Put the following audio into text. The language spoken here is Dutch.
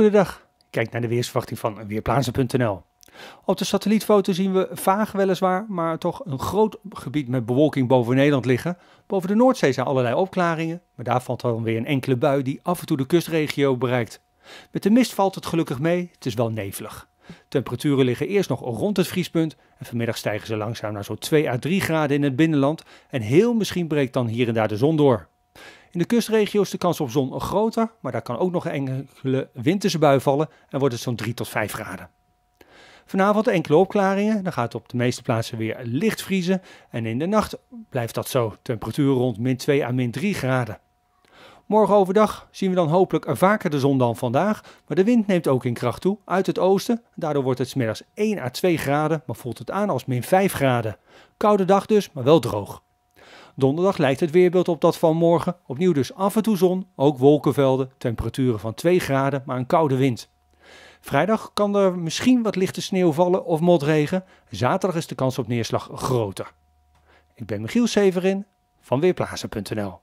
Goedendag. Kijk naar de weersverwachting van weerplaatsen.nl. Op de satellietfoto zien we vaag weliswaar, maar toch een groot gebied met bewolking boven Nederland liggen. Boven de Noordzee zijn allerlei opklaringen, maar daar valt dan weer een enkele bui die af en toe de kustregio bereikt. Met de mist valt het gelukkig mee, het is wel nevelig. Temperaturen liggen eerst nog rond het vriespunt en vanmiddag stijgen ze langzaam naar zo'n 2 à 3 graden in het binnenland en heel misschien breekt dan hier en daar de zon door. In de kustregio is de kans op zon groter, maar daar kan ook nog een enkele winterse bui vallen en wordt het zo'n 3 tot 5 graden. Vanavond enkele opklaringen, dan gaat het op de meeste plaatsen weer licht vriezen en in de nacht blijft dat zo, temperatuur rond min 2 à min 3 graden. Morgen overdag zien we dan hopelijk vaker de zon dan vandaag, maar de wind neemt ook in kracht toe uit het oosten. Daardoor wordt het smiddags 1 à 2 graden, maar voelt het aan als min 5 graden. Koude dag dus, maar wel droog. Donderdag lijkt het weerbeeld op dat van morgen. Opnieuw dus af en toe zon, ook wolkenvelden, temperaturen van 2 graden, maar een koude wind. Vrijdag kan er misschien wat lichte sneeuw vallen of motregen. Zaterdag is de kans op neerslag groter. Ik ben Michiel Severin van Weerplaatsen.nl